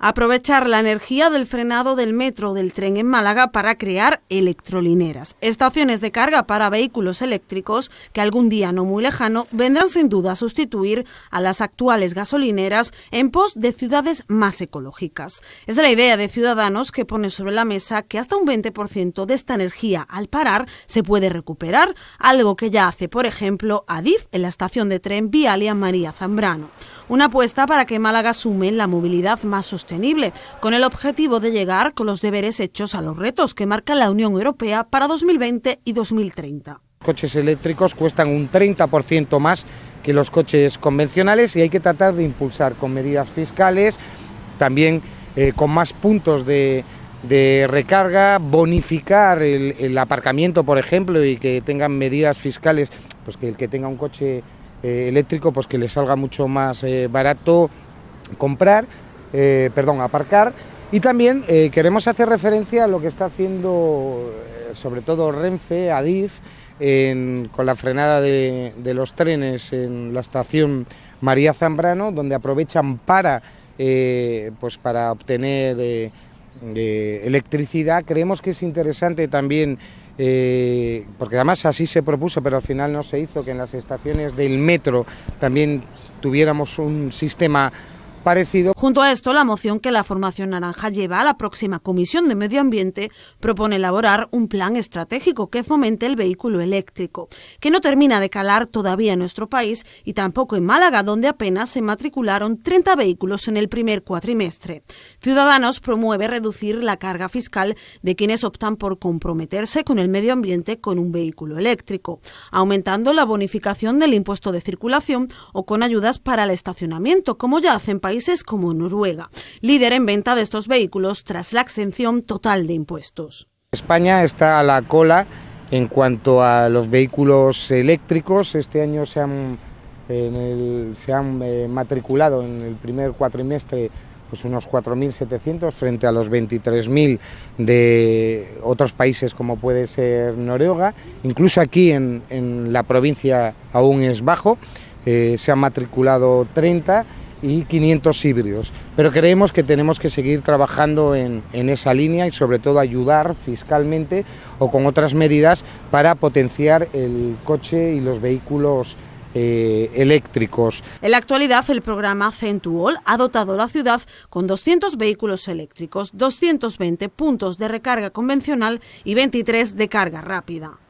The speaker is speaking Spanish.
aprovechar la energía del frenado del metro del tren en Málaga para crear electrolineras, estaciones de carga para vehículos eléctricos que algún día no muy lejano vendrán sin duda a sustituir a las actuales gasolineras en pos de ciudades más ecológicas. Es la idea de Ciudadanos que pone sobre la mesa que hasta un 20% de esta energía al parar se puede recuperar, algo que ya hace, por ejemplo, Adif en la estación de tren Vialia María Zambrano. Una apuesta para que Málaga sume en la movilidad más sostenible con el objetivo de llegar con los deberes hechos a los retos que marca la Unión Europea para 2020 y 2030. Coches eléctricos cuestan un 30% más que los coches convencionales y hay que tratar de impulsar con medidas fiscales, también eh, con más puntos de, recarga, bonificar el, aparcamiento, por ejemplo, y que tengan medidas fiscales, pues que el que tenga un coche eh, eléctrico, pues que le salga mucho más eh, barato comprar eh, perdón, aparcar. Y también eh, queremos hacer referencia a lo que está haciendo eh, sobre todo Renfe, Adif, en, con la frenada de, los trenes en la estación María Zambrano, donde aprovechan para, pues para obtener electricidad. Creemos que es interesante también, porque además así se propuso, pero al final no se hizo, que en las estaciones del metro también tuviéramos un sistema Junto a esto, la moción que la Formación Naranja lleva a la próxima Comisión de Medio Ambiente propone elaborar un plan estratégico que fomente el vehículo eléctrico, que no termina de calar todavía en nuestro país y tampoco en Málaga, donde apenas se matricularon 30 vehículos en el primer cuatrimestre. Ciudadanos promueve reducir la carga fiscal de quienes optan por comprometerse con el medio ambiente con un vehículo eléctrico, aumentando la bonificación del impuesto de circulación o con ayudas para el estacionamiento, como ya hacen países países como Noruega, líder en venta de estos vehículos tras la exención total de impuestos. España está a la cola en cuanto a los vehículos eléctricos. Este año se han, se han eh, matriculado en el primer cuatrimestre pues unos 4.700 frente a los 23.000 de otros países como puede ser Noruega. Incluso aquí en, la provincia aún es bajo, eh, se han matriculado 30 y 500 híbridos. Pero creemos que tenemos que seguir trabajando en, esa línea y sobre todo ayudar fiscalmente o con otras medidas para potenciar el coche y los vehículos. Eh, eléctricos. En la actualidad, el programa Centuol ha dotado la ciudad con 200 vehículos eléctricos, 220 puntos de recarga convencional y 23 de carga rápida.